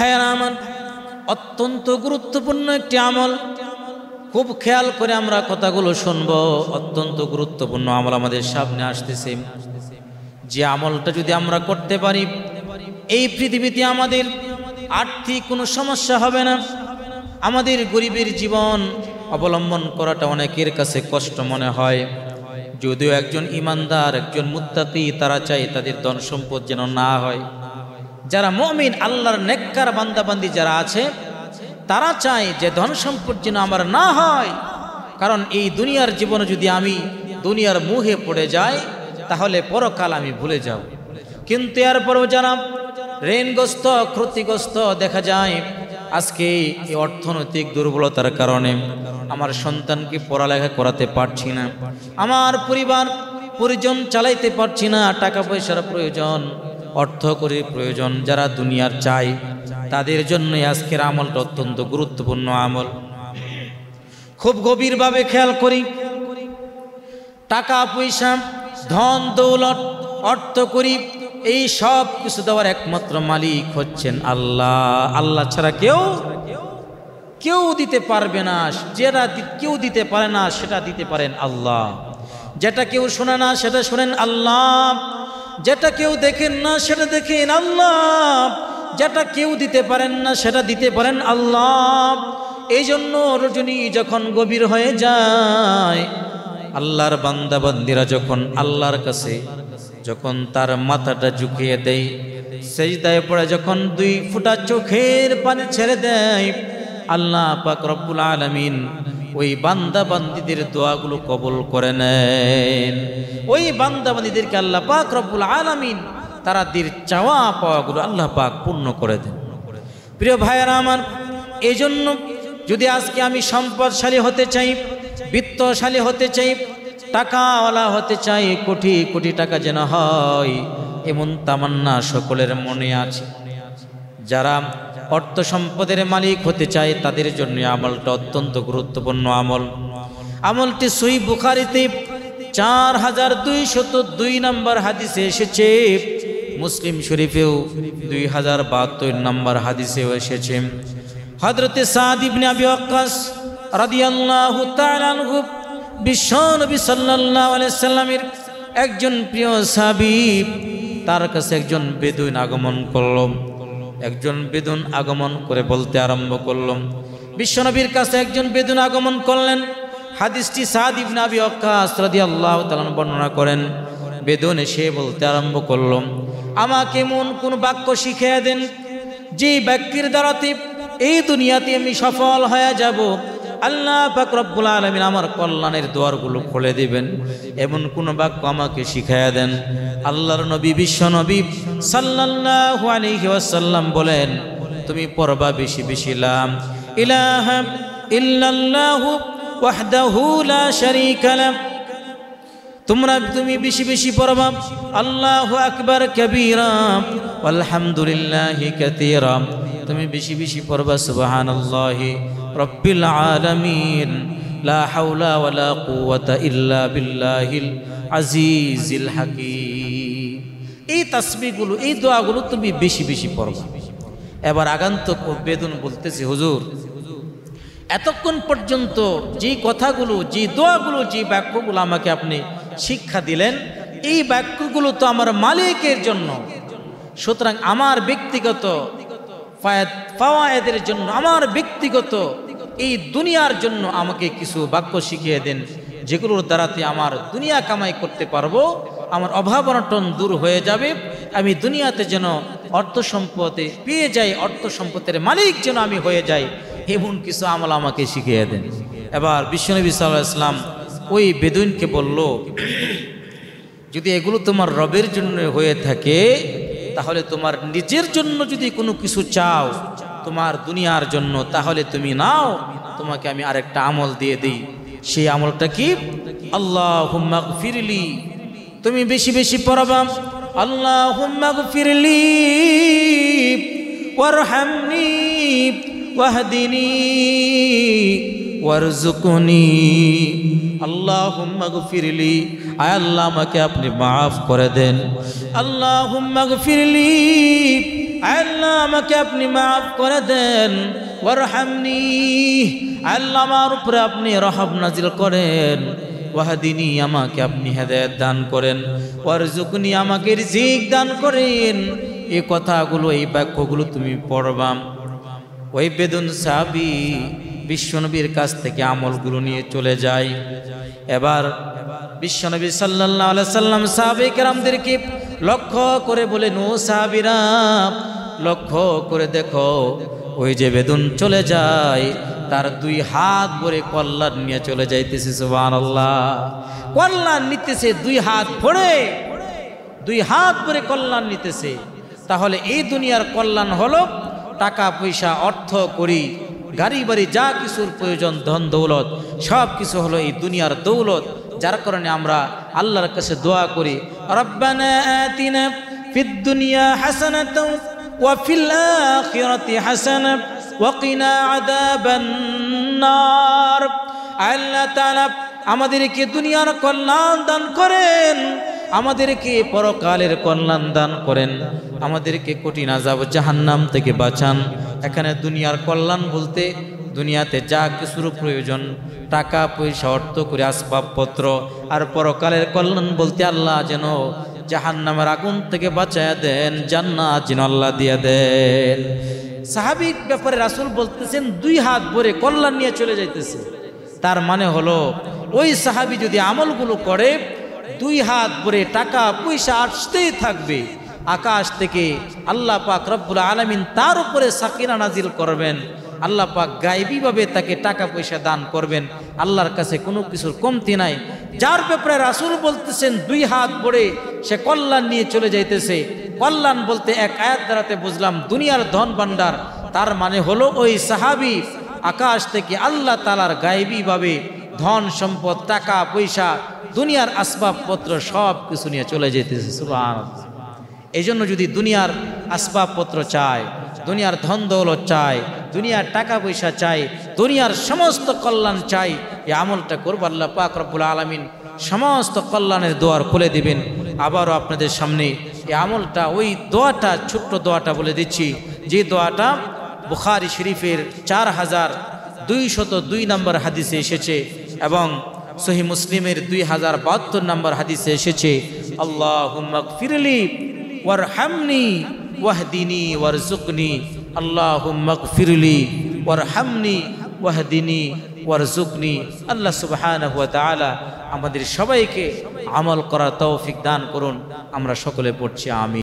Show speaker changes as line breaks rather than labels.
ভাইয়েরা আমার অত্যন্ত গুরুত্বপূর্ণ একটি আমল খুব খেয়াল করে আমরা কথাগুলো শুনবো অত্যন্ত গুরুত্বপূর্ণ আমল আমাদের সামনে আসতেছে যে আমলটা যদি আমরা করতে পারি এই পৃথিবীতে আমাদের আর্থিক কোনো সমস্যা হবে না আমাদের গরিবের জীবন অবলম্বন করাটা অনেকের কাছে কষ্ট মনে হয় যদিও একজন ইমানদার একজন মুত্তাকি তারা চায় তাদের ধন সম্পদ যেন না হয় যারা মমিন আল্লাহর নেককার বান্দাবান্দি যারা আছে তারা চায় যে ধন সম্পদ যেন আমার না হয় কারণ এই দুনিয়ার জীবনে যদি আমি দুনিয়ার মুহে পড়ে যাই তাহলে পরকাল আমি ভুলে যাব কিন্তু পরও যারা ঋণগ্রস্ত ক্ষতিগ্রস্ত দেখা যায় আজকে এই অর্থনৈতিক দুর্বলতার কারণে আমার সন্তানকে পড়ালেখা করাতে পারছি না আমার পরিবার পরিজন চালাইতে পারছি না টাকা পয়সার প্রয়োজন অর্থ করে প্রয়োজন যারা দুনিয়ার চায় তাদের জন্য আজকের আমলটা অত্যন্ত গুরুত্বপূর্ণ আমল খুব গভীরভাবে খেয়াল করি টাকা পয়সা ধন দৌলত অর্থ করি এই সব কিছু দেওয়ার একমাত্র মালিক হচ্ছেন আল্লাহ আল্লাহ ছাড়া কেউ কেউ দিতে পারবে না যেটা কেউ দিতে পারে না সেটা দিতে পারেন আল্লাহ যেটা কেউ শোনে না সেটা শোনেন আল্লাহ যেটা কেউ দেখেন না সেটা দেখেন আল্লাহ যেটা কেউ দিতে পারেন না সেটা দিতে পারেন আল্লাহ এই জন্য রজনী যখন গভীর হয়ে যায় আল্লাহর বান্দাবন্দিরা যখন আল্লাহর কাছে যখন তার মাথাটা ঝুঁকিয়ে দেয় সেই দায় পড়ে যখন দুই ফুটা চোখের পানি ছেড়ে দেয় আল্লাহ পাক রব্বুল আলমিন ওই বান্দা বান্দিদের দোয়াগুলো কবল করে নেন ওই বান্দা বান্দিদেরকে আল্লাহ পাক রব্বুল আলমিন তারাদের চাওয়া পাওয়াগুলো আল্লাহ পাক পূর্ণ করে দেন প্রিয় ভাইয়েরা আমার এই জন্য যদি আজকে আমি সম্পদশালী হতে চাই বিত্তশালী হতে চাই টাকাওয়ালা হতে চাই কোটি কোটি টাকা যেন হয় এমন তামান্না সকলের মনে আছে যারা অর্থ সম্পদের মালিক হতে চায় তাদের জন্য আমলটা অত্যন্ত গুরুত্বপূর্ণ আমল আমলটি সই বুখারিতে চার হাজার দুইশত দুই নম্বর হাদিসে এসেছে মুসলিম শরীফেও দুই হাজার বাহাত্তর নম্বর হাদিসেও এসেছে হজরতে সাদিবনে একজন প্রিয় সাবিব তার কাছে একজন বেদুইন আগমন করল একজন বেদুন আগমন করে বলতে আরম্ভ করলাম বিশ্বনবীর কাছে একজন বেদুন আগমন করলেন হাদিসটি সাদ ইবনাবি অক্কাস আল্লাহ তালন বর্ণনা করেন বেদন এসে বলতে আরম্ভ করল আমাকে মন কোন বাক্য শিখিয়ে দেন যে ব্যক্তির দ্বারাতে এই দুনিয়াতে আমি সফল হয়ে যাব আল্লাহ পাক আলমিন আমার কল্যাণের দোয়ারগুলো খুলে দিবেন এমন কোনো বাক্য আমাকে শিখাইয়া দেন আল্লাহর নবী বিশ্ব নবী সাল্লাহ আলী সাল্লাম বলেন তুমি পরবা বেশি বেশি লাম ইলাহ ইল্লাল্লাহু ওয়াহদাহু লা শারীকা লাহ তোমরা তুমি বেশি বেশি পড়বা আল্লাহু আকবার কবীরা আলহামদুলিল্লাহি কাতীরা তুমি বেশি বেশি পড়বা সুবাহান আল্লাহি রব্বিল আলমিন লা হাওলা ওয়ালা কুওয়াতা ইল্লা বিল্লাহিল আজিজিল হাকিম এই তাসবিগুলো এই দোয়াগুলো তুমি বেশি বেশি পড়বা এবার আগান্তক বেদন বলতেছি হুজুর এতক্ষণ পর্যন্ত যে কথাগুলো যে দোয়াগুলো যে বাক্যগুলো আমাকে আপনি শিক্ষা দিলেন এই বাক্যগুলো তো আমার মালিকের জন্য সুতরাং আমার ব্যক্তিগত ফাওয়ায়েদের জন্য আমার ব্যক্তিগত এই দুনিয়ার জন্য আমাকে কিছু বাক্য শিখিয়ে দেন যেগুলোর দ্বারাতে আমার দুনিয়া কামাই করতে পারবো আমার অভাব অনটন দূর হয়ে যাবে আমি দুনিয়াতে যেন অর্থ সম্পদে পেয়ে যাই অর্থ সম্পদের মালিক যেন আমি হয়ে যাই এমন কিছু আমল আমাকে শিখিয়ে দেন এবার বিশ্বনবী সাল্লাহ ইসলাম ওই বেদুইনকে বলল যদি এগুলো তোমার রবের জন্য হয়ে থাকে তাহলে তোমার নিজের জন্য যদি কোনো কিছু চাও তোমার দুনিয়ার জন্য তাহলে তুমি নাও তোমাকে আমি আরেকটা আমল দিয়ে দিই সেই আমলটা কি আল্লাহ ফিরলি তুমি বেশি বেশি পড়াবাম আল্লাহ ফিরলি ওয়ারহামনি ওয়াহদিনী ওয়ারজুকুনি আল্লাহ ফিরলি আয় আল্লাহ আমাকে আপনি মাফ করে দেন আল্লাহ ফিরলি আয় আল্লাহ আমাকে আপনি মাফ করে দেন ওরহামনি আল্লাহ আমার উপরে আপনি রহাব নাজিল করেন ওয়াহাদিনী আমাকে আপনি হেদায়ত দান করেন ওর জুকুনি আমাকে জিগ দান করেন এই কথাগুলো এই বাক্যগুলো তুমি পড়বাম ওই বেদন সাহাবি বিশ্বনবীর কাছ থেকে আমলগুলো নিয়ে চলে যায় এবার বিশ্বনবী সাল্লাহ সাল্লাম সাহাবিকরামদেরকে লক্ষ্য করে বলেন ও সাহাবিরাম লক্ষ্য করে দেখো ওই যে বেদুন চলে যায় তার দুই হাত ভরে কল্যাণ নিয়ে চলে যাইতেছে সুবান আল্লাহ কল্যাণ নিতেছে দুই হাত ভরে দুই হাত ভরে কল্যাণ নিতেছে তাহলে এই দুনিয়ার কল্যাণ হল টাকা পয়সা অর্থ করি গাড়ি বাড়ি যা কিছুর প্রয়োজন ধন দৌলত সব কিছু হলো এই দুনিয়ার দৌলত যার কারণে আমরা আল্লাহর কাছে দোয়া করি ফিদ দুনিয়া আল্লাহ আমাদেরকে দুনিয়ার কল্যাণ দান করেন আমাদেরকে পরকালের কল্যাণ দান করেন আমাদেরকে কঠিন আজাব জাহান্নাম থেকে বাঁচান এখানে দুনিয়ার কল্যাণ বলতে দুনিয়াতে যা কিছুর প্রয়োজন টাকা পয়সা অর্থ করে আসবাবপত্র আর পরকালের কল্যাণ বলতে আল্লাহ যেন জাহান্নামের আগুন থেকে বাঁচায় দেন জান্না যেন আল্লাহ দিয়ে দেন সাহাবিক ব্যাপারে রাসুল বলতেছেন দুই হাত ভরে কল্যাণ নিয়ে চলে যাইতেছে তার মানে হলো ওই সাহাবি যদি আমলগুলো করে দুই হাত ভরে টাকা পয়সা আসতেই থাকবে আকাশ থেকে আল্লাহ পাক রব্বুল আলমিন তার উপরে সাকিনা নাজিল করবেন আল্লাহ পাক গায়েবীভাবে তাকে টাকা পয়সা দান করবেন আল্লাহর কাছে কোনো কিছুর কমতি নাই যার ব্যাপারে রাসুল বলতেছেন দুই হাত ভরে সে কল্যাণ নিয়ে চলে যাইতেছে কল্যাণ বলতে এক আয়াত দ্বারাতে বুঝলাম দুনিয়ার ধন ভাণ্ডার তার মানে হলো ওই সাহাবি আকাশ থেকে আল্লাহ তালার গায়েবীভাবে ধন সম্পদ টাকা পয়সা দুনিয়ার আসবাবপত্র সব কিছু নিয়ে চলে যেতেছে এই জন্য যদি দুনিয়ার আসবাবপত্র চায় দুনিয়ার ধন দৌলত চায় দুনিয়ার টাকা পয়সা চাই দুনিয়ার সমস্ত কল্যাণ চাই এই আমলটা করবো আল্লাহ পাক রব্বুল আলমিন সমস্ত কল্যাণের দোয়ার খুলে দিবেন আবারও আপনাদের সামনে এই আমলটা ওই দোয়াটা ছোট্ট দোয়াটা বলে দিচ্ছি যে দোয়াটা বুখারি শরীফের চার হাজার দুইশত দুই নম্বর হাদিসে এসেছে এবং সহি মুসলিমের দুই হাজার বাহাত্তর নম্বর হাদিসে এসেছে আল্লাহ ফিরলি ওয়ার হামনি ওয়াহদিনী ওয়ার জুকনি আল্লাহ ফিরলি ওর হামনি ওয়াহদিনী ওয়ারজুকনি আল্লাহ সুবহান হুয়া তালা আমাদের সবাইকে আমল করার তৌফিক দান করুন আমরা সকলে পড়ছি আমি